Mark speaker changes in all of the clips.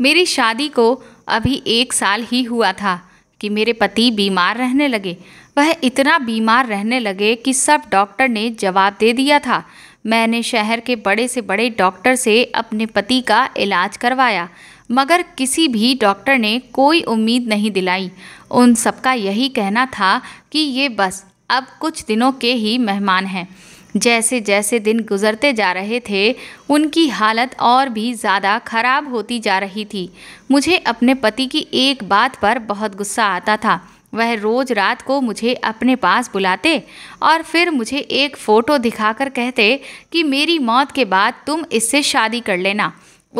Speaker 1: मेरी शादी को अभी एक साल ही हुआ था कि मेरे पति बीमार रहने लगे वह इतना बीमार रहने लगे कि सब डॉक्टर ने जवाब दे दिया था मैंने शहर के बड़े से बड़े डॉक्टर से अपने पति का इलाज करवाया मगर किसी भी डॉक्टर ने कोई उम्मीद नहीं दिलाई उन सबका यही कहना था कि ये बस अब कुछ दिनों के ही मेहमान हैं जैसे जैसे दिन गुजरते जा रहे थे उनकी हालत और भी ज़्यादा खराब होती जा रही थी मुझे अपने पति की एक बात पर बहुत गुस्सा आता था वह रोज़ रात को मुझे अपने पास बुलाते और फिर मुझे एक फ़ोटो दिखाकर कहते कि मेरी मौत के बाद तुम इससे शादी कर लेना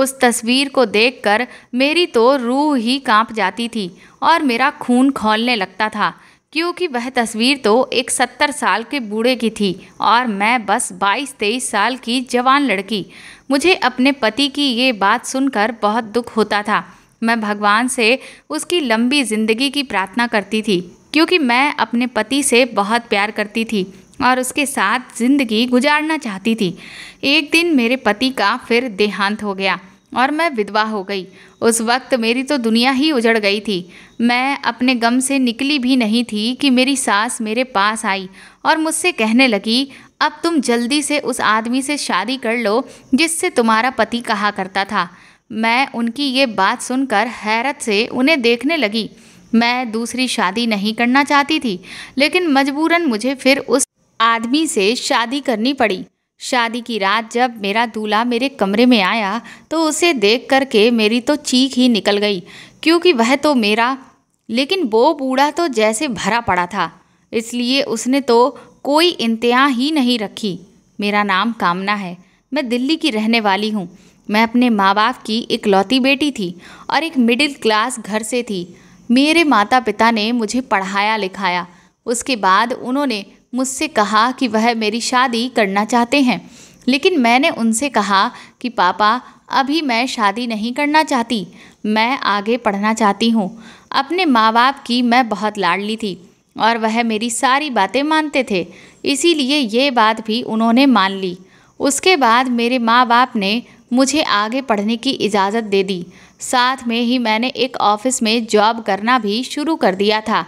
Speaker 1: उस तस्वीर को देखकर मेरी तो रूह ही कांप जाती थी और मेरा खून खोलने लगता था क्योंकि वह तस्वीर तो एक सत्तर साल के बूढ़े की थी और मैं बस बाईस तेईस साल की जवान लड़की मुझे अपने पति की ये बात सुनकर बहुत दुख होता था मैं भगवान से उसकी लंबी ज़िंदगी की प्रार्थना करती थी क्योंकि मैं अपने पति से बहुत प्यार करती थी और उसके साथ ज़िंदगी गुजारना चाहती थी एक दिन मेरे पति का फिर देहांत हो गया और मैं विधवा हो गई उस वक्त मेरी तो दुनिया ही उजड़ गई थी मैं अपने गम से निकली भी नहीं थी कि मेरी सास मेरे पास आई और मुझसे कहने लगी अब तुम जल्दी से उस आदमी से शादी कर लो जिससे तुम्हारा पति कहा करता था मैं उनकी ये बात सुनकर हैरत से उन्हें देखने लगी मैं दूसरी शादी नहीं करना चाहती थी लेकिन मजबूरन मुझे फिर उस आदमी से शादी करनी पड़ी शादी की रात जब मेरा दूल्हा मेरे कमरे में आया तो उसे देख कर के मेरी तो चीख ही निकल गई क्योंकि वह तो मेरा लेकिन वो बूढ़ा तो जैसे भरा पड़ा था इसलिए उसने तो कोई इंतहा ही नहीं रखी मेरा नाम कामना है मैं दिल्ली की रहने वाली हूँ मैं अपने माँ बाप की इकलौती बेटी थी और एक मिडिल क्लास घर से थी मेरे माता पिता ने मुझे पढ़ाया लिखाया उसके बाद उन्होंने मुझसे कहा कि वह मेरी शादी करना चाहते हैं लेकिन मैंने उनसे कहा कि पापा अभी मैं शादी नहीं करना चाहती मैं आगे पढ़ना चाहती हूँ अपने माँ बाप की मैं बहुत लाडली थी और वह मेरी सारी बातें मानते थे इसीलिए ये बात भी उन्होंने मान ली उसके बाद मेरे माँ बाप ने मुझे आगे पढ़ने की इजाज़त दे दी साथ में ही मैंने एक ऑफ़िस में जॉब करना भी शुरू कर दिया था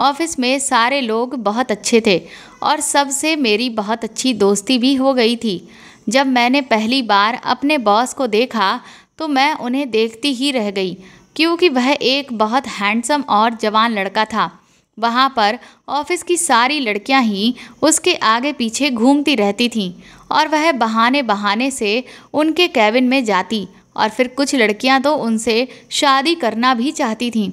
Speaker 1: ऑफिस में सारे लोग बहुत अच्छे थे और सबसे मेरी बहुत अच्छी दोस्ती भी हो गई थी जब मैंने पहली बार अपने बॉस को देखा तो मैं उन्हें देखती ही रह गई क्योंकि वह एक बहुत हैंडसम और जवान लड़का था वहाँ पर ऑफिस की सारी लड़कियाँ ही उसके आगे पीछे घूमती रहती थीं और वह बहाने बहाने से उनके कैबिन में जाती और फिर कुछ लड़कियाँ तो उनसे शादी करना भी चाहती थीं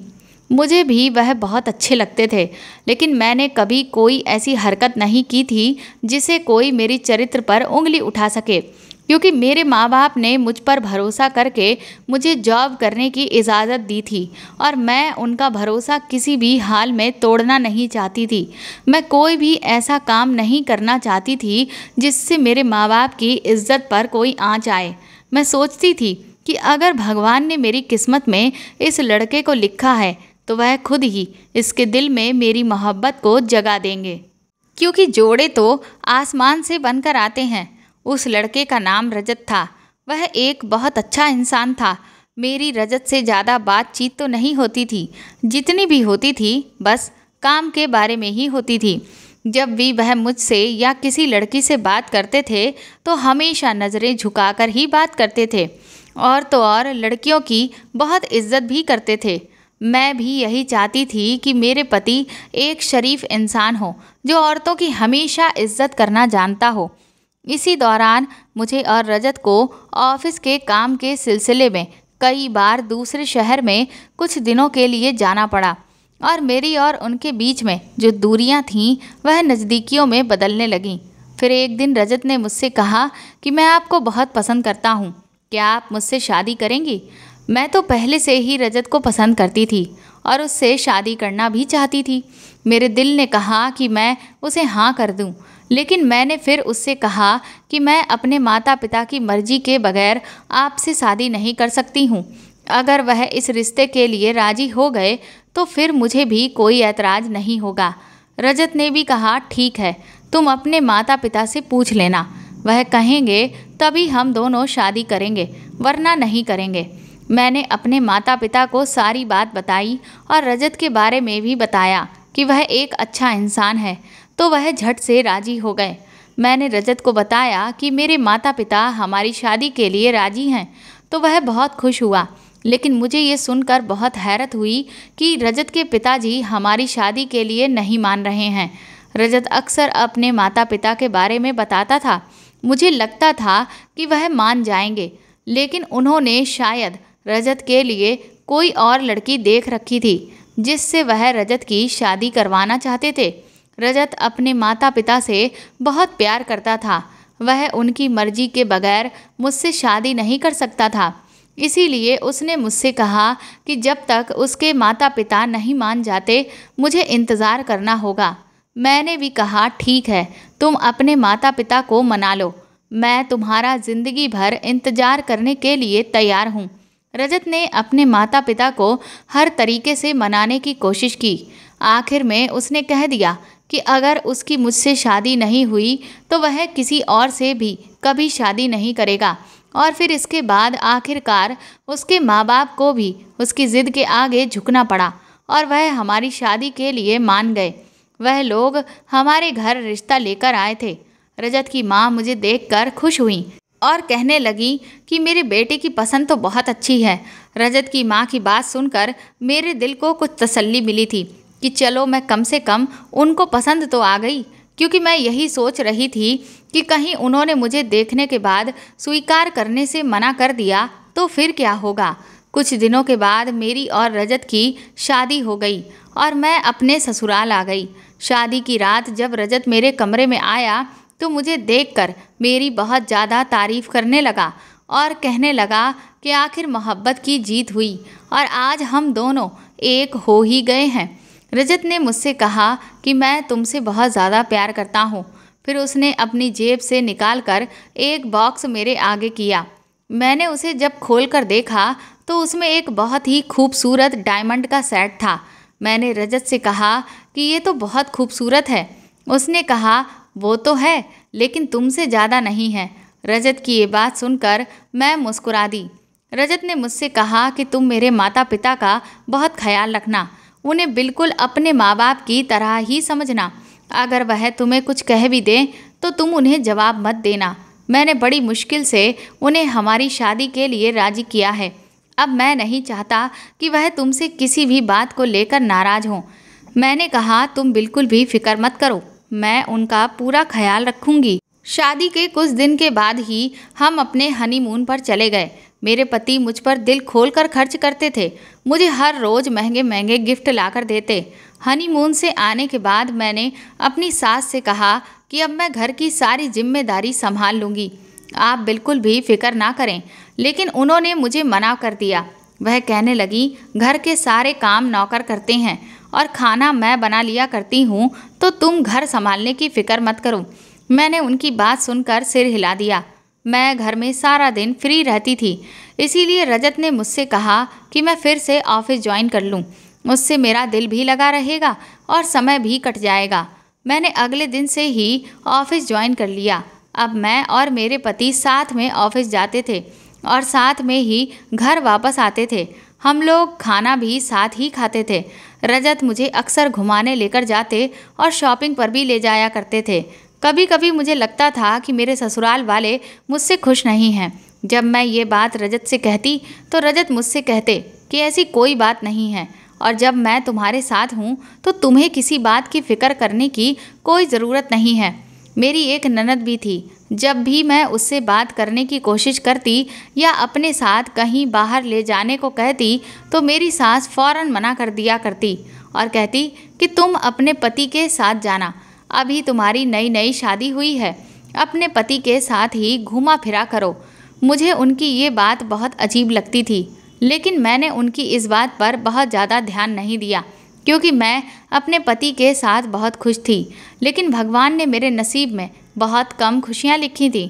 Speaker 1: मुझे भी वह बहुत अच्छे लगते थे लेकिन मैंने कभी कोई ऐसी हरकत नहीं की थी जिसे कोई मेरी चरित्र पर उंगली उठा सके क्योंकि मेरे माँ बाप ने मुझ पर भरोसा करके मुझे जॉब करने की इजाज़त दी थी और मैं उनका भरोसा किसी भी हाल में तोड़ना नहीं चाहती थी मैं कोई भी ऐसा काम नहीं करना चाहती थी जिससे मेरे माँ बाप की इज्जत पर कोई आँच आए मैं सोचती थी कि अगर भगवान ने मेरी किस्मत में इस लड़के को लिखा है तो वह खुद ही इसके दिल में मेरी मोहब्बत को जगा देंगे क्योंकि जोड़े तो आसमान से बनकर आते हैं उस लड़के का नाम रजत था वह एक बहुत अच्छा इंसान था मेरी रजत से ज़्यादा बातचीत तो नहीं होती थी जितनी भी होती थी बस काम के बारे में ही होती थी जब भी वह मुझसे या किसी लड़की से बात करते थे तो हमेशा नज़रें झुकाकर ही बात करते थे और तो और लड़कियों की बहुत इज्जत भी करते थे मैं भी यही चाहती थी कि मेरे पति एक शरीफ इंसान हो जो औरतों की हमेशा इज्जत करना जानता हो इसी दौरान मुझे और रजत को ऑफिस के काम के सिलसिले में कई बार दूसरे शहर में कुछ दिनों के लिए जाना पड़ा और मेरी और उनके बीच में जो दूरियां थीं वह नज़दीकियों में बदलने लगीं फिर एक दिन रजत ने मुझसे कहा कि मैं आपको बहुत पसंद करता हूँ क्या आप मुझसे शादी करेंगी मैं तो पहले से ही रजत को पसंद करती थी और उससे शादी करना भी चाहती थी मेरे दिल ने कहा कि मैं उसे हाँ कर दूं, लेकिन मैंने फिर उससे कहा कि मैं अपने माता पिता की मर्जी के बगैर आपसे शादी नहीं कर सकती हूँ अगर वह इस रिश्ते के लिए राजी हो गए तो फिर मुझे भी कोई ऐतराज़ नहीं होगा रजत ने भी कहा ठीक है तुम अपने माता पिता से पूछ लेना वह कहेंगे तभी हम दोनों शादी करेंगे वरना नहीं करेंगे मैंने अपने माता पिता को सारी बात बताई और रजत के बारे में भी बताया कि वह एक अच्छा इंसान है तो वह झट से राजी हो गए मैंने रजत को बताया कि मेरे माता पिता हमारी शादी के लिए राजी हैं तो वह बहुत खुश हुआ लेकिन मुझे ये सुनकर बहुत हैरत हुई कि रजत के पिताजी हमारी शादी के लिए नहीं मान रहे हैं रजत अक्सर अपने माता पिता के बारे में बताता था मुझे लगता था कि वह मान जाएंगे लेकिन उन्होंने शायद रजत के लिए कोई और लड़की देख रखी थी जिससे वह रजत की शादी करवाना चाहते थे रजत अपने माता पिता से बहुत प्यार करता था वह उनकी मर्जी के बगैर मुझसे शादी नहीं कर सकता था इसीलिए उसने मुझसे कहा कि जब तक उसके माता पिता नहीं मान जाते मुझे इंतज़ार करना होगा मैंने भी कहा ठीक है तुम अपने माता पिता को मना लो मैं तुम्हारा ज़िंदगी भर इंतज़ार करने के लिए तैयार हूँ रजत ने अपने माता पिता को हर तरीके से मनाने की कोशिश की आखिर में उसने कह दिया कि अगर उसकी मुझसे शादी नहीं हुई तो वह किसी और से भी कभी शादी नहीं करेगा और फिर इसके बाद आखिरकार उसके माँ बाप को भी उसकी ज़िद के आगे झुकना पड़ा और वह हमारी शादी के लिए मान गए वह लोग हमारे घर रिश्ता लेकर आए थे रजत की माँ मुझे देखकर खुश हुई और कहने लगी कि मेरे बेटे की पसंद तो बहुत अच्छी है रजत की माँ की बात सुनकर मेरे दिल को कुछ तसल्ली मिली थी कि चलो मैं कम से कम उनको पसंद तो आ गई क्योंकि मैं यही सोच रही थी कि कहीं उन्होंने मुझे देखने के बाद स्वीकार करने से मना कर दिया तो फिर क्या होगा कुछ दिनों के बाद मेरी और रजत की शादी हो गई और मैं अपने ससुराल आ गई शादी की रात जब रजत मेरे कमरे में आया तो मुझे देखकर मेरी बहुत ज़्यादा तारीफ़ करने लगा और कहने लगा कि आखिर मोहब्बत की जीत हुई और आज हम दोनों एक हो ही गए हैं रजत ने मुझसे कहा कि मैं तुमसे बहुत ज़्यादा प्यार करता हूँ फिर उसने अपनी जेब से निकाल कर एक बॉक्स मेरे आगे किया मैंने उसे जब खोल कर देखा तो उसमें एक बहुत ही खूबसूरत डायमंड का सेट था मैंने रजत से कहा कि ये तो बहुत खूबसूरत है उसने कहा वो तो है लेकिन तुमसे ज़्यादा नहीं है रजत की ये बात सुनकर मैं मुस्कुरा दी रजत ने मुझसे कहा कि तुम मेरे माता पिता का बहुत ख्याल रखना उन्हें बिल्कुल अपने माँ बाप की तरह ही समझना अगर वह तुम्हें कुछ कह भी दें तो तुम उन्हें जवाब मत देना मैंने बड़ी मुश्किल से उन्हें हमारी शादी के लिए राजी किया है अब मैं नहीं चाहता कि वह तुमसे किसी भी बात को लेकर नाराज़ हों मैंने कहा तुम बिल्कुल भी फिक्र मत करो मैं उनका पूरा ख्याल रखूंगी शादी के कुछ दिन के बाद ही हम अपने हनीमून पर चले गए मेरे पति मुझ पर दिल खोल कर खर्च करते थे मुझे हर रोज़ महंगे महंगे गिफ्ट लाकर देते हनीमून से आने के बाद मैंने अपनी सास से कहा कि अब मैं घर की सारी जिम्मेदारी संभाल लूँगी आप बिल्कुल भी फिक्र ना करें लेकिन उन्होंने मुझे मना कर दिया वह कहने लगी घर के सारे काम नौकर करते हैं और खाना मैं बना लिया करती हूँ तो तुम घर संभालने की फ़िक्र मत करो मैंने उनकी बात सुनकर सिर हिला दिया मैं घर में सारा दिन फ्री रहती थी इसीलिए रजत ने मुझसे कहा कि मैं फिर से ऑफिस ज्वाइन कर लूँ उससे मेरा दिल भी लगा रहेगा और समय भी कट जाएगा मैंने अगले दिन से ही ऑफिस ज्वाइन कर लिया अब मैं और मेरे पति साथ में ऑफिस जाते थे और साथ में ही घर वापस आते थे हम लोग खाना भी साथ ही खाते थे रजत मुझे अक्सर घुमाने लेकर जाते और शॉपिंग पर भी ले जाया करते थे कभी कभी मुझे लगता था कि मेरे ससुराल वाले मुझसे खुश नहीं हैं जब मैं ये बात रजत से कहती तो रजत मुझसे कहते कि ऐसी कोई बात नहीं है और जब मैं तुम्हारे साथ हूँ तो तुम्हें किसी बात की फ़िक्र करने की कोई ज़रूरत नहीं है मेरी एक ननद भी थी जब भी मैं उससे बात करने की कोशिश करती या अपने साथ कहीं बाहर ले जाने को कहती तो मेरी सास फौरन मना कर दिया करती और कहती कि तुम अपने पति के साथ जाना अभी तुम्हारी नई नई शादी हुई है अपने पति के साथ ही घूमा फिरा करो मुझे उनकी ये बात बहुत अजीब लगती थी लेकिन मैंने उनकी इस बात पर बहुत ज़्यादा ध्यान नहीं दिया क्योंकि मैं अपने पति के साथ बहुत खुश थी लेकिन भगवान ने मेरे नसीब में बहुत कम खुशियाँ लिखी थी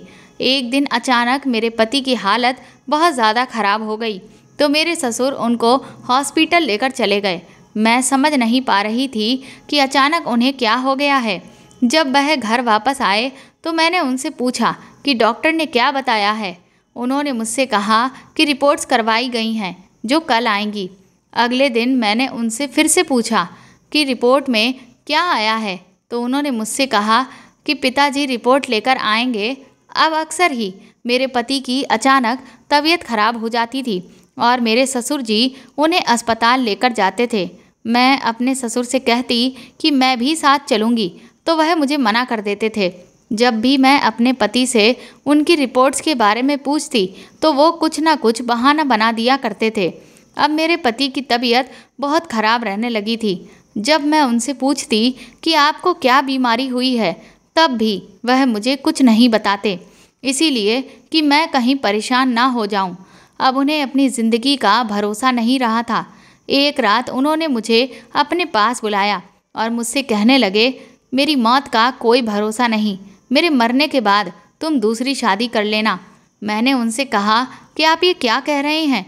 Speaker 1: एक दिन अचानक मेरे पति की हालत बहुत ज़्यादा ख़राब हो गई तो मेरे ससुर उनको हॉस्पिटल लेकर चले गए मैं समझ नहीं पा रही थी कि अचानक उन्हें क्या हो गया है जब वह घर वापस आए तो मैंने उनसे पूछा कि डॉक्टर ने क्या बताया है उन्होंने मुझसे कहा कि रिपोर्ट्स करवाई गई हैं जो कल आएंगी अगले दिन मैंने उनसे फिर से पूछा कि रिपोर्ट में क्या आया है तो उन्होंने मुझसे कहा कि पिताजी रिपोर्ट लेकर आएंगे अब अक्सर ही मेरे पति की अचानक तबीयत खराब हो जाती थी और मेरे ससुर जी उन्हें अस्पताल लेकर जाते थे मैं अपने ससुर से कहती कि मैं भी साथ चलूँगी तो वह मुझे मना कर देते थे जब भी मैं अपने पति से उनकी रिपोर्ट्स के बारे में पूछती तो वो कुछ ना कुछ बहाना बना दिया करते थे अब मेरे पति की तबीयत बहुत ख़राब रहने लगी थी जब मैं उनसे पूछती कि आपको क्या बीमारी हुई है तब भी वह मुझे कुछ नहीं बताते इसीलिए कि मैं कहीं परेशान ना हो जाऊं। अब उन्हें अपनी ज़िंदगी का भरोसा नहीं रहा था एक रात उन्होंने मुझे अपने पास बुलाया और मुझसे कहने लगे मेरी मौत का कोई भरोसा नहीं मेरे मरने के बाद तुम दूसरी शादी कर लेना मैंने उनसे कहा कि आप ये क्या कह रहे हैं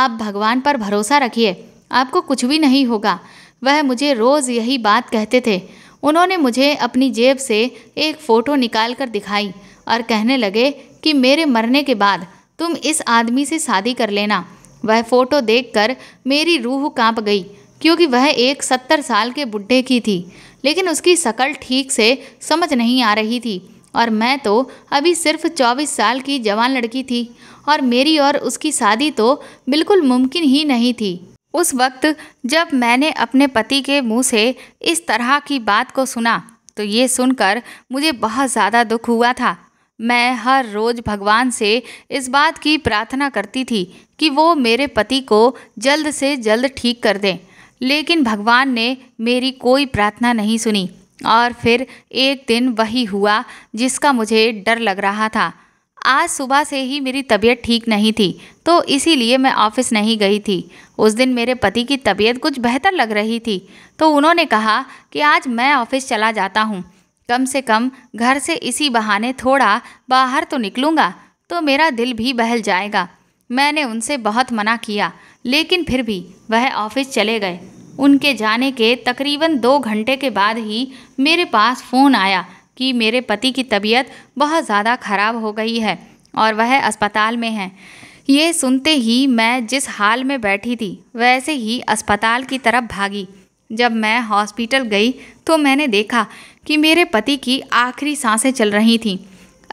Speaker 1: आप भगवान पर भरोसा रखिए आपको कुछ भी नहीं होगा वह मुझे रोज़ यही बात कहते थे उन्होंने मुझे अपनी जेब से एक फ़ोटो निकाल कर दिखाई और कहने लगे कि मेरे मरने के बाद तुम इस आदमी से शादी कर लेना वह फ़ोटो देखकर मेरी रूह कांप गई क्योंकि वह एक सत्तर साल के बुढ़े की थी लेकिन उसकी शकल ठीक से समझ नहीं आ रही थी और मैं तो अभी सिर्फ चौबीस साल की जवान लड़की थी और मेरी और उसकी शादी तो बिल्कुल मुमकिन ही नहीं थी उस वक्त जब मैंने अपने पति के मुंह से इस तरह की बात को सुना तो ये सुनकर मुझे बहुत ज़्यादा दुख हुआ था मैं हर रोज़ भगवान से इस बात की प्रार्थना करती थी कि वो मेरे पति को जल्द से जल्द ठीक कर दें लेकिन भगवान ने मेरी कोई प्रार्थना नहीं सुनी और फिर एक दिन वही हुआ जिसका मुझे डर लग रहा था आज सुबह से ही मेरी तबीयत ठीक नहीं थी तो इसीलिए मैं ऑफिस नहीं गई थी उस दिन मेरे पति की तबीयत कुछ बेहतर लग रही थी तो उन्होंने कहा कि आज मैं ऑफिस चला जाता हूँ कम से कम घर से इसी बहाने थोड़ा बाहर तो निकलूँगा तो मेरा दिल भी बहल जाएगा मैंने उनसे बहुत मना किया लेकिन फिर भी वह ऑफिस चले गए उनके जाने के तकरीबन दो घंटे के बाद ही मेरे पास फ़ोन आया कि मेरे पति की तबीयत बहुत ज़्यादा ख़राब हो गई है और वह अस्पताल में है ये सुनते ही मैं जिस हाल में बैठी थी वैसे ही अस्पताल की तरफ भागी जब मैं हॉस्पिटल गई तो मैंने देखा कि मेरे पति की आखिरी सांसें चल रही थीं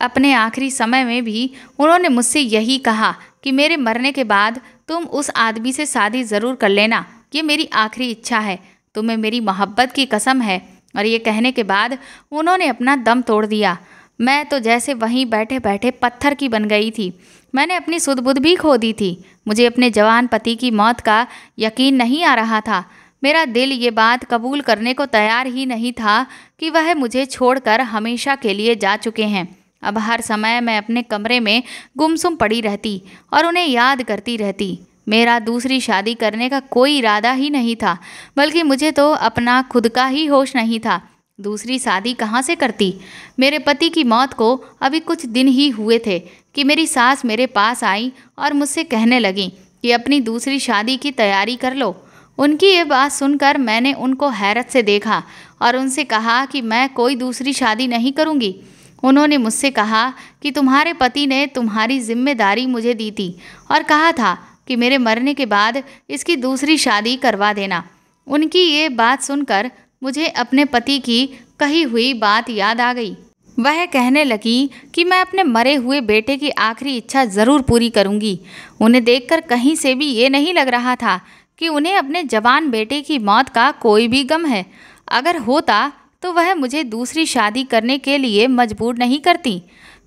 Speaker 1: अपने आखिरी समय में भी उन्होंने मुझसे यही कहा कि मेरे मरने के बाद तुम उस आदमी से शादी ज़रूर कर लेना ये मेरी आखिरी इच्छा है तुम्हें मेरी मोहब्बत की कसम है और ये कहने के बाद उन्होंने अपना दम तोड़ दिया मैं तो जैसे वहीं बैठे बैठे पत्थर की बन गई थी मैंने अपनी सुदबुद भी खो दी थी मुझे अपने जवान पति की मौत का यकीन नहीं आ रहा था मेरा दिल ये बात कबूल करने को तैयार ही नहीं था कि वह मुझे छोड़कर हमेशा के लिए जा चुके हैं अब हर समय मैं अपने कमरे में गुमसुम पड़ी रहती और उन्हें याद करती रहती मेरा दूसरी शादी करने का कोई इरादा ही नहीं था बल्कि मुझे तो अपना खुद का ही होश नहीं था दूसरी शादी कहाँ से करती मेरे पति की मौत को अभी कुछ दिन ही हुए थे कि मेरी सास मेरे पास आई और मुझसे कहने लगी कि अपनी दूसरी शादी की तैयारी कर लो उनकी ये बात सुनकर मैंने उनको हैरत से देखा और उनसे कहा कि मैं कोई दूसरी शादी नहीं करूँगी उन्होंने मुझसे कहा कि तुम्हारे पति ने तुम्हारी जिम्मेदारी मुझे दी थी और कहा था कि मेरे मरने के बाद इसकी दूसरी शादी करवा देना उनकी ये बात सुनकर मुझे अपने पति की कही हुई बात याद आ गई वह कहने लगी कि मैं अपने मरे हुए बेटे की आखिरी इच्छा ज़रूर पूरी करूंगी। उन्हें देखकर कहीं से भी ये नहीं लग रहा था कि उन्हें अपने जवान बेटे की मौत का कोई भी गम है अगर होता तो वह मुझे दूसरी शादी करने के लिए मजबूर नहीं करती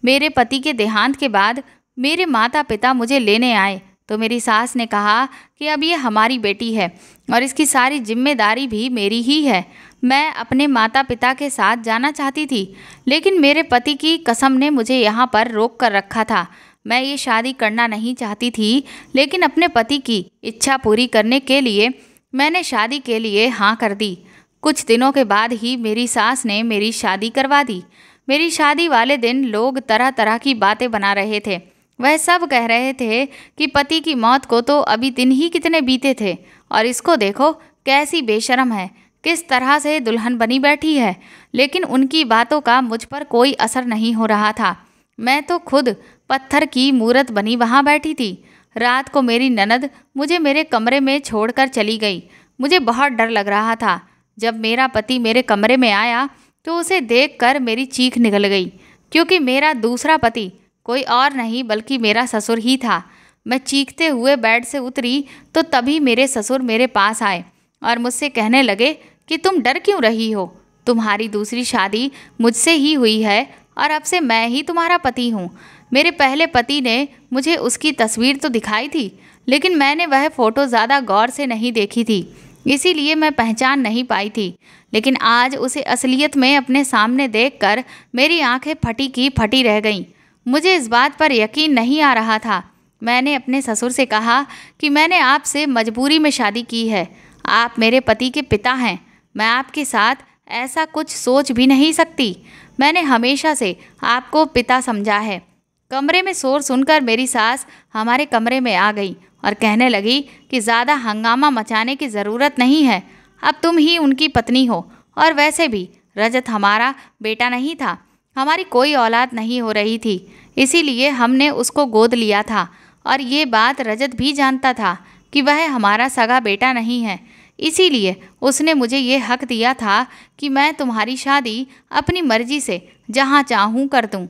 Speaker 1: मेरे पति के देहांत के बाद मेरे माता पिता मुझे लेने आए तो मेरी सास ने कहा कि अब ये हमारी बेटी है और इसकी सारी जिम्मेदारी भी मेरी ही है मैं अपने माता पिता के साथ जाना चाहती थी लेकिन मेरे पति की कसम ने मुझे यहाँ पर रोक कर रखा था मैं ये शादी करना नहीं चाहती थी लेकिन अपने पति की इच्छा पूरी करने के लिए मैंने शादी के लिए हाँ कर दी कुछ दिनों के बाद ही मेरी सास ने मेरी शादी करवा दी मेरी शादी वाले दिन लोग तरह तरह की बातें बना रहे थे वह सब कह रहे थे कि पति की मौत को तो अभी दिन ही कितने बीते थे और इसको देखो कैसी बेशरम है किस तरह से दुल्हन बनी बैठी है लेकिन उनकी बातों का मुझ पर कोई असर नहीं हो रहा था मैं तो खुद पत्थर की मूरत बनी वहाँ बैठी थी रात को मेरी ननद मुझे मेरे कमरे में छोड़कर चली गई मुझे बहुत डर लग रहा था जब मेरा पति मेरे कमरे में आया तो उसे देखकर मेरी चीख निकल गई क्योंकि मेरा दूसरा पति कोई और नहीं बल्कि मेरा ससुर ही था मैं चीखते हुए बेड से उतरी तो तभी मेरे ससुर मेरे पास आए और मुझसे कहने लगे कि तुम डर क्यों रही हो तुम्हारी दूसरी शादी मुझसे ही हुई है और अब से मैं ही तुम्हारा पति हूँ मेरे पहले पति ने मुझे उसकी तस्वीर तो दिखाई थी लेकिन मैंने वह फ़ोटो ज़्यादा गौर से नहीं देखी थी इसीलिए मैं पहचान नहीं पाई थी लेकिन आज उसे असलियत में अपने सामने देखकर मेरी आंखें फटी की फटी रह गईं मुझे इस बात पर यकीन नहीं आ रहा था मैंने अपने ससुर से कहा कि मैंने आपसे मजबूरी में शादी की है आप मेरे पति के पिता हैं मैं आपके साथ ऐसा कुछ सोच भी नहीं सकती मैंने हमेशा से आपको पिता समझा है कमरे में शोर सुनकर मेरी सास हमारे कमरे में आ गई और कहने लगी कि ज़्यादा हंगामा मचाने की ज़रूरत नहीं है अब तुम ही उनकी पत्नी हो और वैसे भी रजत हमारा बेटा नहीं था हमारी कोई औलाद नहीं हो रही थी इसीलिए हमने उसको गोद लिया था और ये बात रजत भी जानता था कि वह हमारा सगा बेटा नहीं है इसीलिए उसने मुझे ये हक दिया था कि मैं तुम्हारी शादी अपनी मर्जी से जहाँ चाहूँ कर दूँ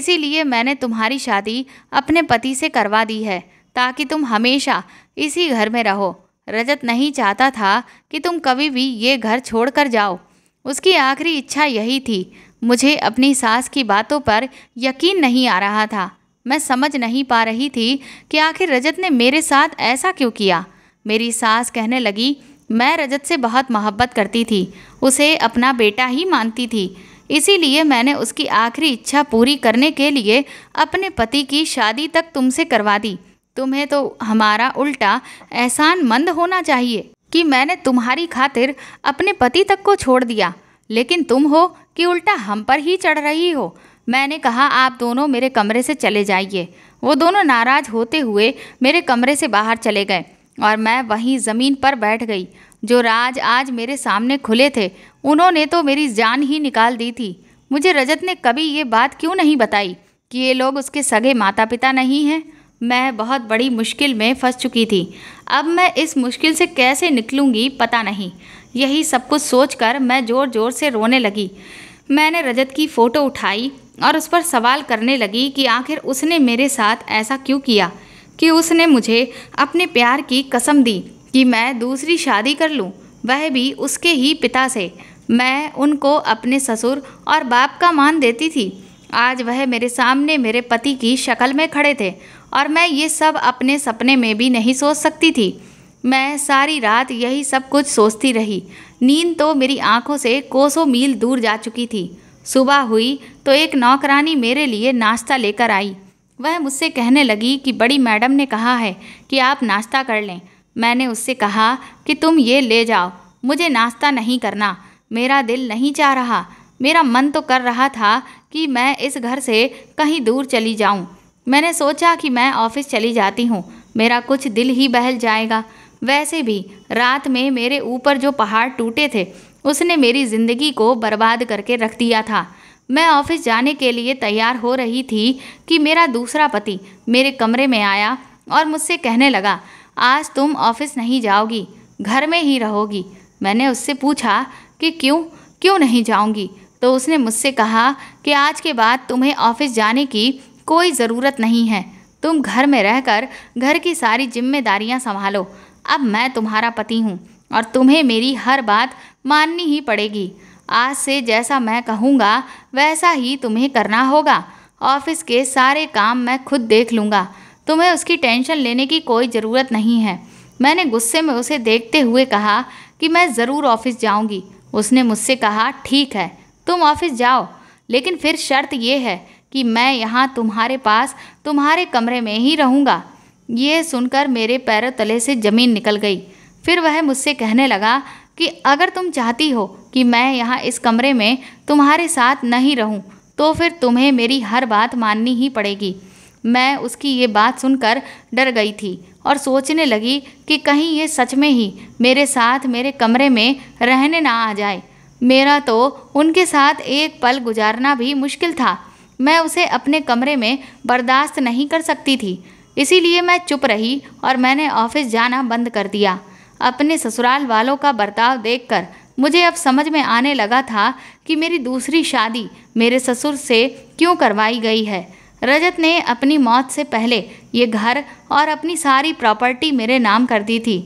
Speaker 1: इसीलिए मैंने तुम्हारी शादी अपने पति से करवा दी है ताकि तुम हमेशा इसी घर में रहो रजत नहीं चाहता था कि तुम कभी भी ये घर छोड़ कर जाओ उसकी आखिरी इच्छा यही थी मुझे अपनी सास की बातों पर यकीन नहीं आ रहा था मैं समझ नहीं पा रही थी कि आखिर रजत ने मेरे साथ ऐसा क्यों किया मेरी सास कहने लगी मैं रजत से बहुत मोहब्बत करती थी उसे अपना बेटा ही मानती थी इसीलिए मैंने उसकी आखिरी इच्छा पूरी करने के लिए अपने पति की शादी तक तुमसे करवा दी तुम्हें तो हमारा उल्टा एहसान मंद होना चाहिए कि मैंने तुम्हारी खातिर अपने पति तक को छोड़ दिया लेकिन तुम हो कि उल्टा हम पर ही चढ़ रही हो मैंने कहा आप दोनों मेरे कमरे से चले जाइए वो दोनों नाराज़ होते हुए मेरे कमरे से बाहर चले गए और मैं वहीं ज़मीन पर बैठ गई जो राज आज मेरे सामने खुले थे उन्होंने तो मेरी जान ही निकाल दी थी मुझे रजत ने कभी ये बात क्यों नहीं बताई कि ये लोग उसके सगे माता पिता नहीं हैं मैं बहुत बड़ी मुश्किल में फंस चुकी थी अब मैं इस मुश्किल से कैसे निकलूँगी पता नहीं यही सब कुछ सोच कर मैं ज़ोर ज़ोर से रोने लगी मैंने रजत की फ़ोटो उठाई और उस पर सवाल करने लगी कि आखिर उसने मेरे साथ ऐसा क्यों किया कि उसने मुझे अपने प्यार की कसम दी कि मैं दूसरी शादी कर लूँ वह भी उसके ही पिता से मैं उनको अपने ससुर और बाप का मान देती थी आज वह मेरे सामने मेरे पति की शक्ल में खड़े थे और मैं ये सब अपने सपने में भी नहीं सोच सकती थी मैं सारी रात यही सब कुछ सोचती रही नींद तो मेरी आंखों से कोसों मील दूर जा चुकी थी सुबह हुई तो एक नौकरानी मेरे लिए नाश्ता लेकर आई वह मुझसे कहने लगी कि बड़ी मैडम ने कहा है कि आप नाश्ता कर लें मैंने उससे कहा कि तुम ये ले जाओ मुझे नाश्ता नहीं करना मेरा दिल नहीं चाह रहा मेरा मन तो कर रहा था कि मैं इस घर से कहीं दूर चली जाऊं। मैंने सोचा कि मैं ऑफिस चली जाती हूं। मेरा कुछ दिल ही बहल जाएगा वैसे भी रात में मेरे ऊपर जो पहाड़ टूटे थे उसने मेरी ज़िंदगी को बर्बाद करके रख दिया था मैं ऑफिस जाने के लिए तैयार हो रही थी कि मेरा दूसरा पति मेरे कमरे में आया और मुझसे कहने लगा आज तुम ऑफिस नहीं जाओगी घर में ही रहोगी मैंने उससे पूछा कि क्यों क्यों नहीं जाऊंगी तो उसने मुझसे कहा कि आज के बाद तुम्हें ऑफिस जाने की कोई ज़रूरत नहीं है तुम घर में रहकर घर की सारी जिम्मेदारियां संभालो अब मैं तुम्हारा पति हूँ और तुम्हें मेरी हर बात माननी ही पड़ेगी आज से जैसा मैं कहूँगा वैसा ही तुम्हें करना होगा ऑफिस के सारे काम मैं खुद देख लूँगा तुम्हें उसकी टेंशन लेने की कोई ज़रूरत नहीं है मैंने गुस्से में उसे देखते हुए कहा कि मैं ज़रूर ऑफिस जाऊँगी उसने मुझसे कहा ठीक है तुम ऑफिस जाओ लेकिन फिर शर्त यह है कि मैं यहाँ तुम्हारे पास तुम्हारे कमरे में ही रहूँगा ये सुनकर मेरे पैरों तले से ज़मीन निकल गई फिर वह मुझसे कहने लगा कि अगर तुम चाहती हो कि मैं यहाँ इस कमरे में तुम्हारे साथ नहीं रहूँ तो फिर तुम्हें मेरी हर बात माननी ही पड़ेगी मैं उसकी ये बात सुनकर डर गई थी और सोचने लगी कि कहीं ये सच में ही मेरे साथ मेरे कमरे में रहने ना आ जाए मेरा तो उनके साथ एक पल गुजारना भी मुश्किल था मैं उसे अपने कमरे में बर्दाश्त नहीं कर सकती थी इसीलिए मैं चुप रही और मैंने ऑफिस जाना बंद कर दिया अपने ससुराल वालों का बर्ताव देखकर मुझे अब समझ में आने लगा था कि मेरी दूसरी शादी मेरे ससुर से क्यों करवाई गई है रजत ने अपनी मौत से पहले ये घर और अपनी सारी प्रॉपर्टी मेरे नाम कर दी थी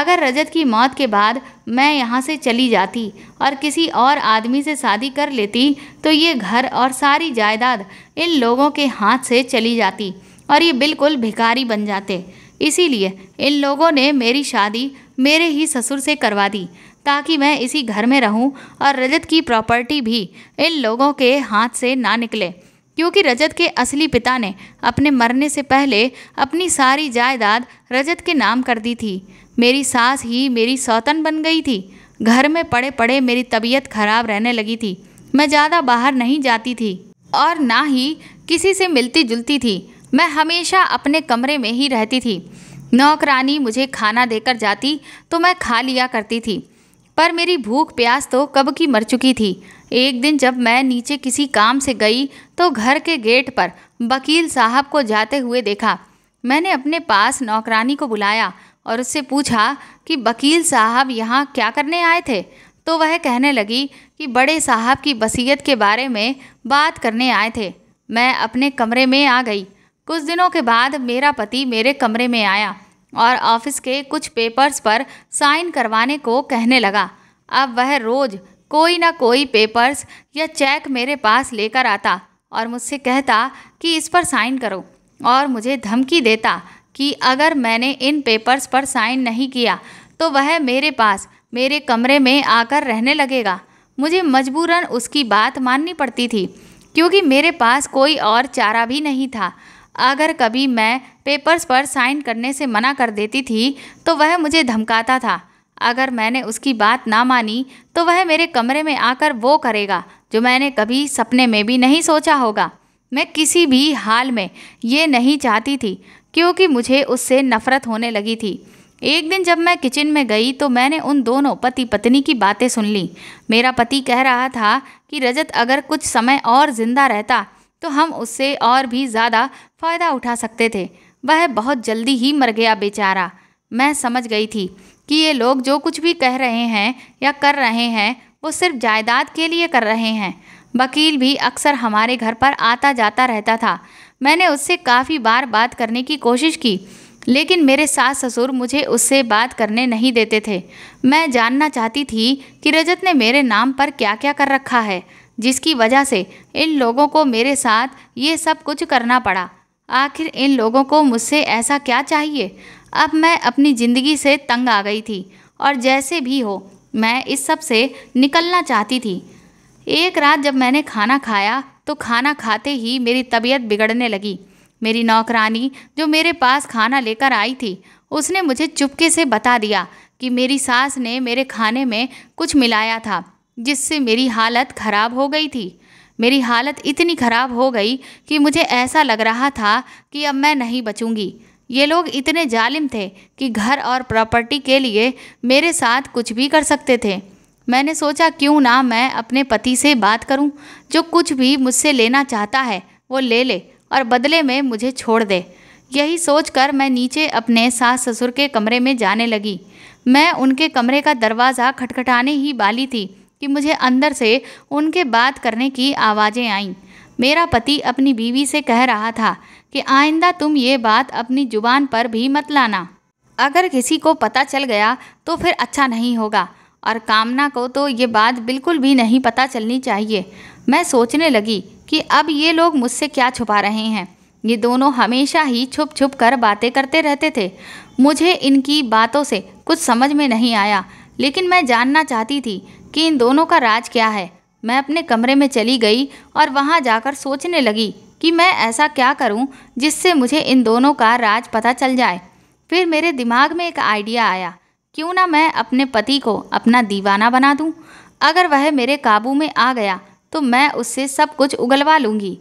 Speaker 1: अगर रजत की मौत के बाद मैं यहाँ से चली जाती और किसी और आदमी से शादी कर लेती तो ये घर और सारी जायदाद इन लोगों के हाथ से चली जाती और ये बिल्कुल भिखारी बन जाते इसीलिए इन लोगों ने मेरी शादी मेरे ही ससुर से करवा दी ताकि मैं इसी घर में रहूं और रजत की प्रॉपर्टी भी इन लोगों के हाथ से ना निकले क्योंकि रजत के असली पिता ने अपने मरने से पहले अपनी सारी जायदाद रजत के नाम कर दी थी मेरी सास ही मेरी सौतन बन गई थी घर में पड़े पड़े मेरी तबीयत खराब रहने लगी थी मैं ज़्यादा बाहर नहीं जाती थी और ना ही किसी से मिलती जुलती थी मैं हमेशा अपने कमरे में ही रहती थी नौकरानी मुझे खाना देकर जाती तो मैं खा लिया करती थी पर मेरी भूख प्यास तो कब की मर चुकी थी एक दिन जब मैं नीचे किसी काम से गई तो घर के गेट पर वकील साहब को जाते हुए देखा मैंने अपने पास नौकरानी को बुलाया और उससे पूछा कि वकील साहब यहाँ क्या करने आए थे तो वह कहने लगी कि बड़े साहब की वसीयत के बारे में बात करने आए थे मैं अपने कमरे में आ गई कुछ दिनों के बाद मेरा पति मेरे कमरे में आया और ऑफिस के कुछ पेपर्स पर साइन करवाने को कहने लगा अब वह रोज़ कोई ना कोई पेपर्स या चेक मेरे पास लेकर आता और मुझसे कहता कि इस पर साइन करो और मुझे धमकी देता कि अगर मैंने इन पेपर्स पर साइन नहीं किया तो वह मेरे पास मेरे कमरे में आकर रहने लगेगा मुझे मजबूरन उसकी बात माननी पड़ती थी क्योंकि मेरे पास कोई और चारा भी नहीं था अगर कभी मैं पेपर्स पर साइन करने से मना कर देती थी तो वह मुझे धमकाता था अगर मैंने उसकी बात ना मानी तो वह मेरे कमरे में आकर वो करेगा जो मैंने कभी सपने में भी नहीं सोचा होगा मैं किसी भी हाल में ये नहीं चाहती थी क्योंकि मुझे उससे नफरत होने लगी थी एक दिन जब मैं किचन में गई तो मैंने उन दोनों पति पत्नी की बातें सुन ली मेरा पति कह रहा था कि रजत अगर कुछ समय और ज़िंदा रहता तो हम उससे और भी ज़्यादा फ़ायदा उठा सकते थे वह बहुत जल्दी ही मर गया बेचारा मैं समझ गई थी कि ये लोग जो कुछ भी कह रहे हैं या कर रहे हैं वो सिर्फ जायदाद के लिए कर रहे हैं वकील भी अक्सर हमारे घर पर आता जाता रहता था मैंने उससे काफ़ी बार बात करने की कोशिश की लेकिन मेरे सास ससुर मुझे उससे बात करने नहीं देते थे मैं जानना चाहती थी कि रजत ने मेरे नाम पर क्या क्या कर रखा है जिसकी वजह से इन लोगों को मेरे साथ ये सब कुछ करना पड़ा आखिर इन लोगों को मुझसे ऐसा क्या चाहिए अब मैं अपनी ज़िंदगी से तंग आ गई थी और जैसे भी हो मैं इस सब से निकलना चाहती थी एक रात जब मैंने खाना खाया तो खाना खाते ही मेरी तबीयत बिगड़ने लगी मेरी नौकरानी जो मेरे पास खाना लेकर आई थी उसने मुझे चुपके से बता दिया कि मेरी सास ने मेरे खाने में कुछ मिलाया था जिससे मेरी हालत ख़राब हो गई थी मेरी हालत इतनी ख़राब हो गई कि मुझे ऐसा लग रहा था कि अब मैं नहीं बचूंगी ये लोग इतने जालिम थे कि घर और प्रॉपर्टी के लिए मेरे साथ कुछ भी कर सकते थे मैंने सोचा क्यों ना मैं अपने पति से बात करूं जो कुछ भी मुझसे लेना चाहता है वो ले ले और बदले में मुझे छोड़ दे यही सोचकर मैं नीचे अपने सास ससुर के कमरे में जाने लगी मैं उनके कमरे का दरवाज़ा खटखटाने ही वाली थी कि मुझे अंदर से उनके बात करने की आवाज़ें आईं मेरा पति अपनी बीवी से कह रहा था कि आइंदा तुम ये बात अपनी ज़ुबान पर भी मत लाना अगर किसी को पता चल गया तो फिर अच्छा नहीं होगा और कामना को तो ये बात बिल्कुल भी नहीं पता चलनी चाहिए मैं सोचने लगी कि अब ये लोग मुझसे क्या छुपा रहे हैं ये दोनों हमेशा ही छुप छुप कर बातें करते रहते थे मुझे इनकी बातों से कुछ समझ में नहीं आया लेकिन मैं जानना चाहती थी कि इन दोनों का राज क्या है मैं अपने कमरे में चली गई और वहाँ जाकर सोचने लगी कि मैं ऐसा क्या करूँ जिससे मुझे इन दोनों का राज पता चल जाए फिर मेरे दिमाग में एक आइडिया आया क्यों ना मैं अपने पति को अपना दीवाना बना दूँ अगर वह मेरे काबू में आ गया तो मैं उससे सब कुछ उगलवा लूँगी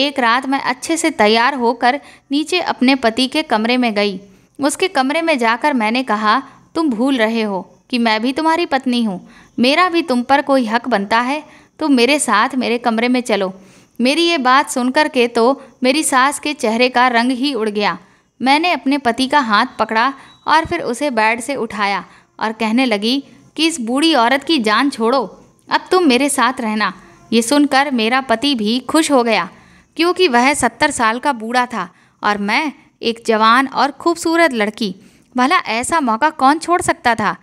Speaker 1: एक रात मैं अच्छे से तैयार होकर नीचे अपने पति के कमरे में गई उसके कमरे में जाकर मैंने कहा तुम भूल रहे हो कि मैं भी तुम्हारी पत्नी हूँ मेरा भी तुम पर कोई हक बनता है तुम तो मेरे साथ मेरे कमरे में चलो मेरी ये बात सुनकर के तो मेरी सास के चेहरे का रंग ही उड़ गया मैंने अपने पति का हाथ पकड़ा और फिर उसे बेड से उठाया और कहने लगी कि इस बूढ़ी औरत की जान छोड़ो अब तुम मेरे साथ रहना ये सुनकर मेरा पति भी खुश हो गया क्योंकि वह सत्तर साल का बूढ़ा था और मैं एक जवान और खूबसूरत लड़की भला ऐसा मौका कौन छोड़ सकता था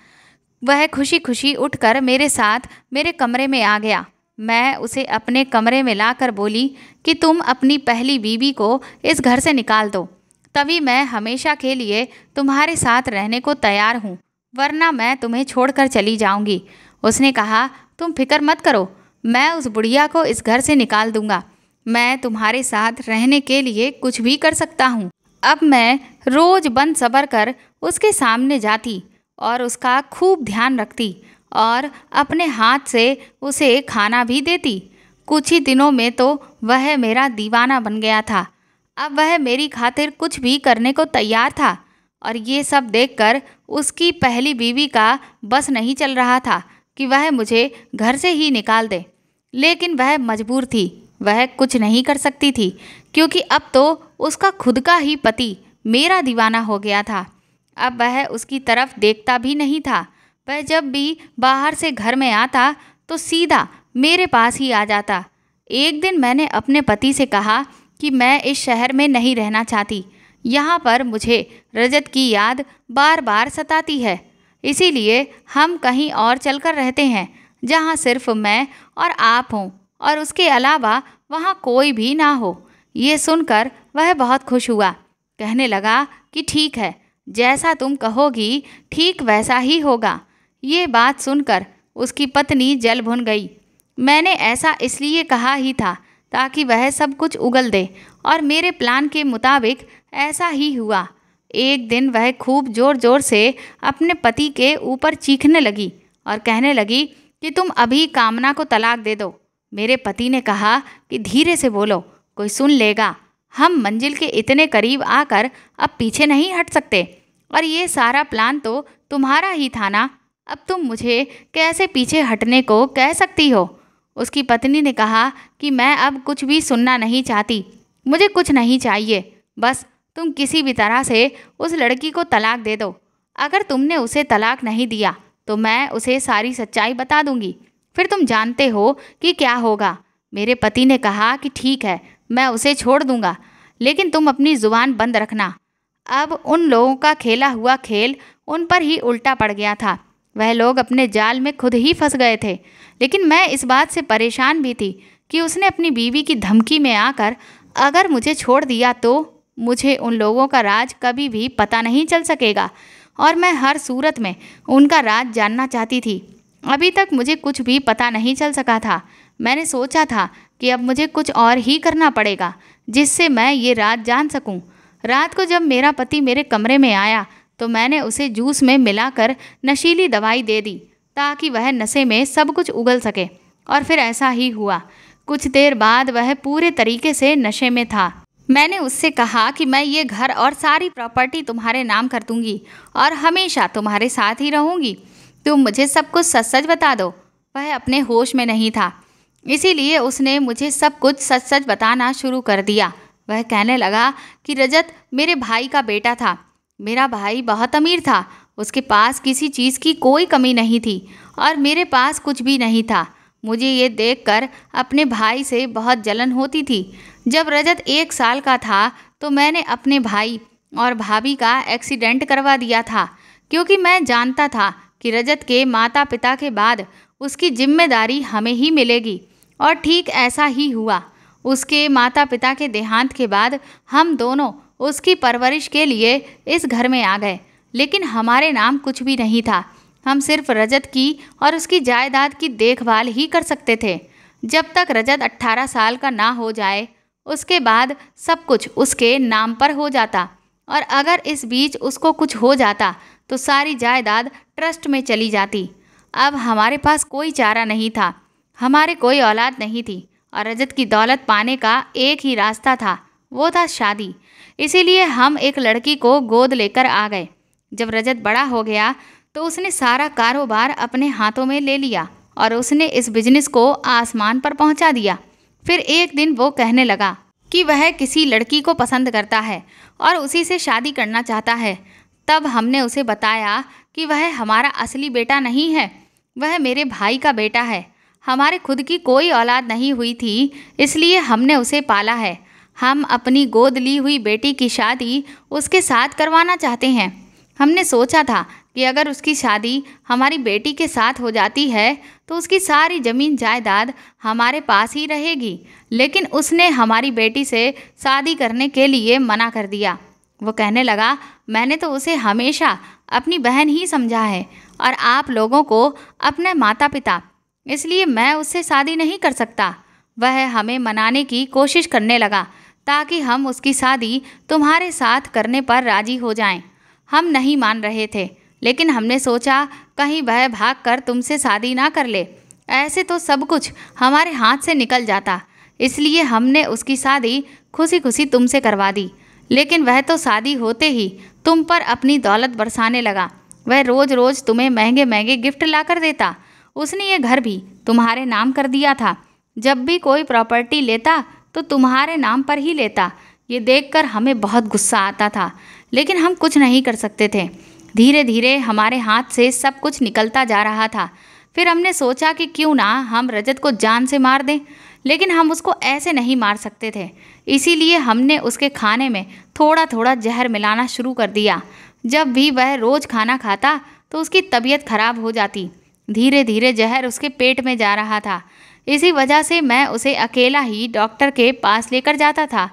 Speaker 1: वह खुशी खुशी उठकर मेरे साथ मेरे कमरे में आ गया मैं उसे अपने कमरे में लाकर बोली कि तुम अपनी पहली बीवी को इस घर से निकाल दो तभी मैं हमेशा के लिए तुम्हारे साथ रहने को तैयार हूँ वरना मैं तुम्हें छोड़कर चली जाऊँगी उसने कहा तुम फिक्र मत करो मैं उस बुढ़िया को इस घर से निकाल दूँगा मैं तुम्हारे साथ रहने के लिए कुछ भी कर सकता हूँ अब मैं रोज़ बन सबर कर उसके सामने जाती और उसका खूब ध्यान रखती और अपने हाथ से उसे खाना भी देती कुछ ही दिनों में तो वह मेरा दीवाना बन गया था अब वह मेरी खातिर कुछ भी करने को तैयार था और ये सब देखकर उसकी पहली बीवी का बस नहीं चल रहा था कि वह मुझे घर से ही निकाल दे लेकिन वह मजबूर थी वह कुछ नहीं कर सकती थी क्योंकि अब तो उसका खुद का ही पति मेरा दीवाना हो गया था अब वह उसकी तरफ देखता भी नहीं था वह जब भी बाहर से घर में आता तो सीधा मेरे पास ही आ जाता एक दिन मैंने अपने पति से कहा कि मैं इस शहर में नहीं रहना चाहती यहाँ पर मुझे रजत की याद बार बार सताती है इसीलिए हम कहीं और चलकर रहते हैं जहाँ सिर्फ मैं और आप हों और उसके अलावा वहाँ कोई भी ना हो ये सुनकर वह बहुत खुश हुआ कहने लगा कि ठीक है जैसा तुम कहोगी ठीक वैसा ही होगा ये बात सुनकर उसकी पत्नी जल भुन गई मैंने ऐसा इसलिए कहा ही था ताकि वह सब कुछ उगल दे और मेरे प्लान के मुताबिक ऐसा ही हुआ एक दिन वह खूब ज़ोर ज़ोर से अपने पति के ऊपर चीखने लगी और कहने लगी कि तुम अभी कामना को तलाक दे दो मेरे पति ने कहा कि धीरे से बोलो कोई सुन लेगा हम मंजिल के इतने करीब आकर अब पीछे नहीं हट सकते और ये सारा प्लान तो तुम्हारा ही था ना अब तुम मुझे कैसे पीछे हटने को कह सकती हो उसकी पत्नी ने कहा कि मैं अब कुछ भी सुनना नहीं चाहती मुझे कुछ नहीं चाहिए बस तुम किसी भी तरह से उस लड़की को तलाक दे दो अगर तुमने उसे तलाक नहीं दिया तो मैं उसे सारी सच्चाई बता दूंगी फिर तुम जानते हो कि क्या होगा मेरे पति ने कहा कि ठीक है मैं उसे छोड़ दूंगा लेकिन तुम अपनी ज़ुबान बंद रखना अब उन लोगों का खेला हुआ खेल उन पर ही उल्टा पड़ गया था वह लोग अपने जाल में खुद ही फंस गए थे लेकिन मैं इस बात से परेशान भी थी कि उसने अपनी बीवी की धमकी में आकर अगर मुझे छोड़ दिया तो मुझे उन लोगों का राज कभी भी पता नहीं चल सकेगा और मैं हर सूरत में उनका राज जानना चाहती थी अभी तक मुझे कुछ भी पता नहीं चल सका था मैंने सोचा था कि अब मुझे कुछ और ही करना पड़ेगा जिससे मैं ये रात जान सकूँ रात को जब मेरा पति मेरे कमरे में आया तो मैंने उसे जूस में मिलाकर नशीली दवाई दे दी ताकि वह नशे में सब कुछ उगल सके और फिर ऐसा ही हुआ कुछ देर बाद वह पूरे तरीके से नशे में था मैंने उससे कहा कि मैं ये घर और सारी प्रॉपर्टी तुम्हारे नाम कर दूंगी और हमेशा तुम्हारे साथ ही रहूंगी तुम मुझे सब कुछ सच सच बता दो वह अपने होश में नहीं था इसीलिए उसने मुझे सब कुछ सच सच बताना शुरू कर दिया वह कहने लगा कि रजत मेरे भाई का बेटा था मेरा भाई बहुत अमीर था उसके पास किसी चीज़ की कोई कमी नहीं थी और मेरे पास कुछ भी नहीं था मुझे ये देखकर अपने भाई से बहुत जलन होती थी जब रजत एक साल का था तो मैंने अपने भाई और भाभी का एक्सीडेंट करवा दिया था क्योंकि मैं जानता था कि रजत के माता पिता के बाद उसकी जिम्मेदारी हमें ही मिलेगी और ठीक ऐसा ही हुआ उसके माता पिता के देहांत के बाद हम दोनों उसकी परवरिश के लिए इस घर में आ गए लेकिन हमारे नाम कुछ भी नहीं था हम सिर्फ रजत की और उसकी जायदाद की देखभाल ही कर सकते थे जब तक रजत 18 साल का ना हो जाए उसके बाद सब कुछ उसके नाम पर हो जाता और अगर इस बीच उसको कुछ हो जाता तो सारी जायदाद ट्रस्ट में चली जाती अब हमारे पास कोई चारा नहीं था हमारे कोई औलाद नहीं थी और रजत की दौलत पाने का एक ही रास्ता था वो था शादी इसीलिए हम एक लड़की को गोद लेकर आ गए जब रजत बड़ा हो गया तो उसने सारा कारोबार अपने हाथों में ले लिया और उसने इस बिजनेस को आसमान पर पहुंचा दिया फिर एक दिन वो कहने लगा कि वह किसी लड़की को पसंद करता है और उसी से शादी करना चाहता है तब हमने उसे बताया कि वह हमारा असली बेटा नहीं है वह मेरे भाई का बेटा है हमारे खुद की कोई औलाद नहीं हुई थी इसलिए हमने उसे पाला है हम अपनी गोद ली हुई बेटी की शादी उसके साथ करवाना चाहते हैं हमने सोचा था कि अगर उसकी शादी हमारी बेटी के साथ हो जाती है तो उसकी सारी ज़मीन जायदाद हमारे पास ही रहेगी लेकिन उसने हमारी बेटी से शादी करने के लिए मना कर दिया वो कहने लगा मैंने तो उसे हमेशा अपनी बहन ही समझा है और आप लोगों को अपने माता पिता इसलिए मैं उससे शादी नहीं कर सकता वह हमें मनाने की कोशिश करने लगा ताकि हम उसकी शादी तुम्हारे साथ करने पर राजी हो जाएं। हम नहीं मान रहे थे लेकिन हमने सोचा कहीं वह भाग कर तुमसे शादी ना कर ले ऐसे तो सब कुछ हमारे हाथ से निकल जाता इसलिए हमने उसकी शादी खुशी खुशी तुमसे करवा दी लेकिन वह तो शादी होते ही तुम पर अपनी दौलत बरसाने लगा वह रोज़ रोज़ तुम्हें महंगे महंगे गिफ्ट ला कर देता उसने ये घर भी तुम्हारे नाम कर दिया था जब भी कोई प्रॉपर्टी लेता तो तुम्हारे नाम पर ही लेता ये देखकर हमें बहुत गुस्सा आता था लेकिन हम कुछ नहीं कर सकते थे धीरे धीरे हमारे हाथ से सब कुछ निकलता जा रहा था फिर हमने सोचा कि क्यों ना हम रजत को जान से मार दें लेकिन हम उसको ऐसे नहीं मार सकते थे इसीलिए हमने उसके खाने में थोड़ा थोड़ा जहर मिलाना शुरू कर दिया जब भी वह रोज़ खाना खाता तो उसकी तबीयत खराब हो जाती धीरे धीरे जहर उसके पेट में जा रहा था इसी वजह से मैं उसे अकेला ही डॉक्टर के पास लेकर जाता था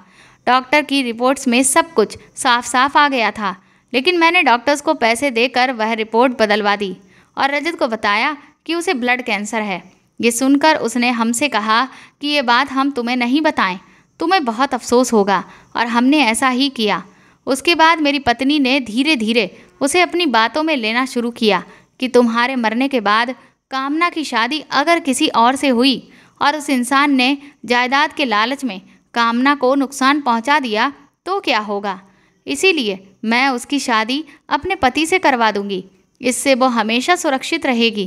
Speaker 1: डॉक्टर की रिपोर्ट्स में सब कुछ साफ साफ आ गया था लेकिन मैंने डॉक्टर्स को पैसे देकर वह रिपोर्ट बदलवा दी और रजत को बताया कि उसे ब्लड कैंसर है ये सुनकर उसने हमसे कहा कि ये बात हम तुम्हें नहीं बताएं तुम्हें बहुत अफसोस होगा और हमने ऐसा ही किया उसके बाद मेरी पत्नी ने धीरे धीरे उसे अपनी बातों में लेना शुरू किया कि तुम्हारे मरने के बाद कामना की शादी अगर किसी और से हुई और उस इंसान ने जायदाद के लालच में कामना को नुकसान पहुंचा दिया तो क्या होगा इसीलिए मैं उसकी शादी अपने पति से करवा दूंगी इससे वो हमेशा सुरक्षित रहेगी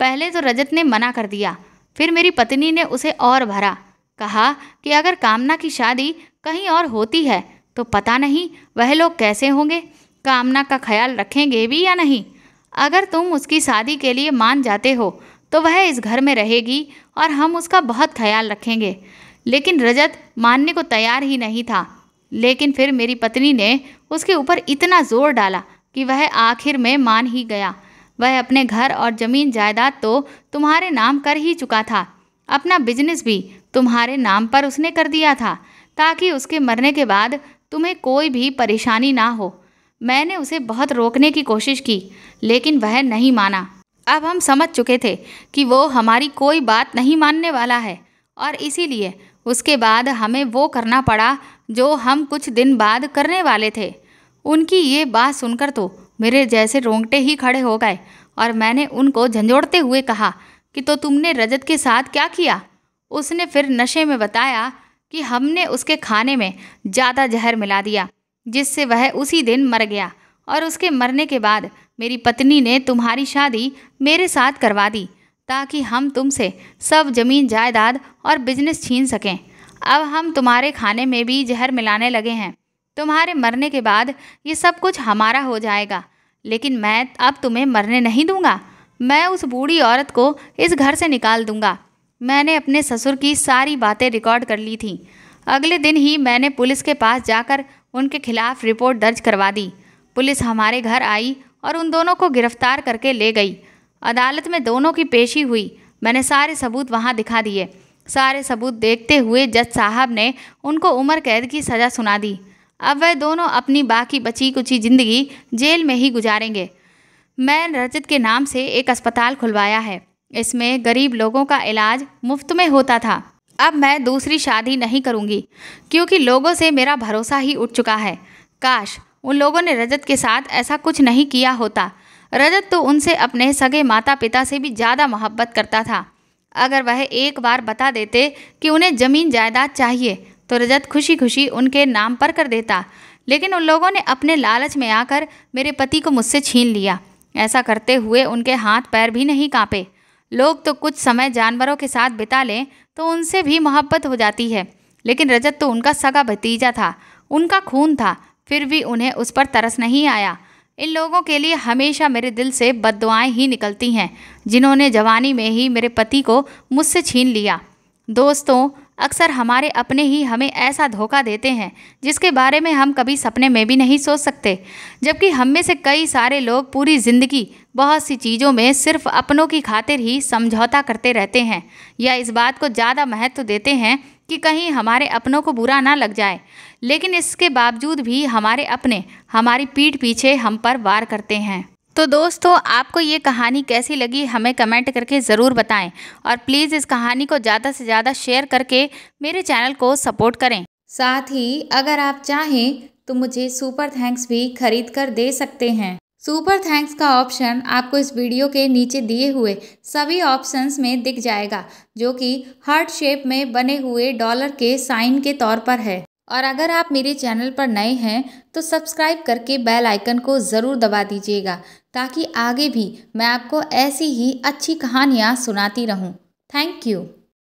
Speaker 1: पहले तो रजत ने मना कर दिया फिर मेरी पत्नी ने उसे और भरा कहा कि अगर कामना की शादी कहीं और होती है तो पता नहीं वह लोग कैसे होंगे कामना का ख्याल रखेंगे भी या नहीं अगर तुम उसकी शादी के लिए मान जाते हो तो वह इस घर में रहेगी और हम उसका बहुत ख्याल रखेंगे लेकिन रजत मानने को तैयार ही नहीं था लेकिन फिर मेरी पत्नी ने उसके ऊपर इतना जोर डाला कि वह आखिर में मान ही गया वह अपने घर और ज़मीन जायदाद तो तुम्हारे नाम कर ही चुका था अपना बिजनेस भी तुम्हारे नाम पर उसने कर दिया था ताकि उसके मरने के बाद तुम्हें कोई भी परेशानी ना हो मैंने उसे बहुत रोकने की कोशिश की लेकिन वह नहीं माना अब हम समझ चुके थे कि वो हमारी कोई बात नहीं मानने वाला है और इसीलिए उसके बाद हमें वो करना पड़ा जो हम कुछ दिन बाद करने वाले थे उनकी ये बात सुनकर तो मेरे जैसे रोंगटे ही खड़े हो गए और मैंने उनको झंझोड़ते हुए कहा कि तो तुमने रजत के साथ क्या किया उसने फिर नशे में बताया कि हमने उसके खाने में ज़्यादा जहर मिला दिया जिससे वह उसी दिन मर गया और उसके मरने के बाद मेरी पत्नी ने तुम्हारी शादी मेरे साथ करवा दी ताकि हम तुमसे सब जमीन जायदाद और बिजनेस छीन सकें अब हम तुम्हारे खाने में भी जहर मिलाने लगे हैं तुम्हारे मरने के बाद ये सब कुछ हमारा हो जाएगा लेकिन मैं अब तुम्हें मरने नहीं दूंगा मैं उस बूढ़ी औरत को इस घर से निकाल दूंगा मैंने अपने ससुर की सारी बातें रिकॉर्ड कर ली थी अगले दिन ही मैंने पुलिस के पास जाकर उनके खिलाफ रिपोर्ट दर्ज करवा दी पुलिस हमारे घर आई और उन दोनों को गिरफ्तार करके ले गई अदालत में दोनों की पेशी हुई मैंने सारे सबूत वहाँ दिखा दिए सारे सबूत देखते हुए जज साहब ने उनको उम्र कैद की सज़ा सुना दी अब वह दोनों अपनी बाकी बची कुची ज़िंदगी जेल में ही गुजारेंगे मैं रजत के नाम से एक अस्पताल खुलवाया है इसमें गरीब लोगों का इलाज मुफ्त में होता था अब मैं दूसरी शादी नहीं करूँगी क्योंकि लोगों से मेरा भरोसा ही उठ चुका है काश उन लोगों ने रजत के साथ ऐसा कुछ नहीं किया होता रजत तो उनसे अपने सगे माता पिता से भी ज़्यादा मोहब्बत करता था अगर वह एक बार बता देते कि उन्हें ज़मीन जायदाद चाहिए तो रजत खुशी खुशी उनके नाम पर कर देता लेकिन उन लोगों ने अपने लालच में आकर मेरे पति को मुझसे छीन लिया ऐसा करते हुए उनके हाथ पैर भी नहीं कांपे लोग तो कुछ समय जानवरों के साथ बिता लें तो उनसे भी मोहब्बत हो जाती है लेकिन रजत तो उनका सगा भतीजा था उनका खून था फिर भी उन्हें उस पर तरस नहीं आया इन लोगों के लिए हमेशा मेरे दिल से बदवाएँ ही निकलती हैं जिन्होंने जवानी में ही मेरे पति को मुझसे छीन लिया दोस्तों अक्सर हमारे अपने ही हमें ऐसा धोखा देते हैं जिसके बारे में हम कभी सपने में भी नहीं सोच सकते जबकि हम में से कई सारे लोग पूरी ज़िंदगी बहुत सी चीज़ों में सिर्फ अपनों की खातिर ही समझौता करते रहते हैं या इस बात को ज़्यादा महत्व देते हैं कि कहीं हमारे अपनों को बुरा ना लग जाए लेकिन इसके बावजूद भी हमारे अपने हमारी पीठ पीछे हम पर वार करते हैं तो दोस्तों आपको ये कहानी कैसी लगी हमें कमेंट करके ज़रूर बताएं और प्लीज़ इस कहानी को ज़्यादा से ज़्यादा शेयर करके मेरे चैनल को सपोर्ट करें साथ ही अगर आप चाहें तो मुझे सुपर थैंक्स भी खरीद कर दे सकते हैं सुपर थैंक्स का ऑप्शन आपको इस वीडियो के नीचे दिए हुए सभी ऑप्शंस में दिख जाएगा जो कि हार्ट शेप में बने हुए डॉलर के साइन के तौर पर है और अगर आप मेरे चैनल पर नए हैं तो सब्सक्राइब करके बेल आइकन को ज़रूर दबा दीजिएगा ताकि आगे भी मैं आपको ऐसी ही अच्छी कहानियाँ सुनाती रहूँ थैंक यू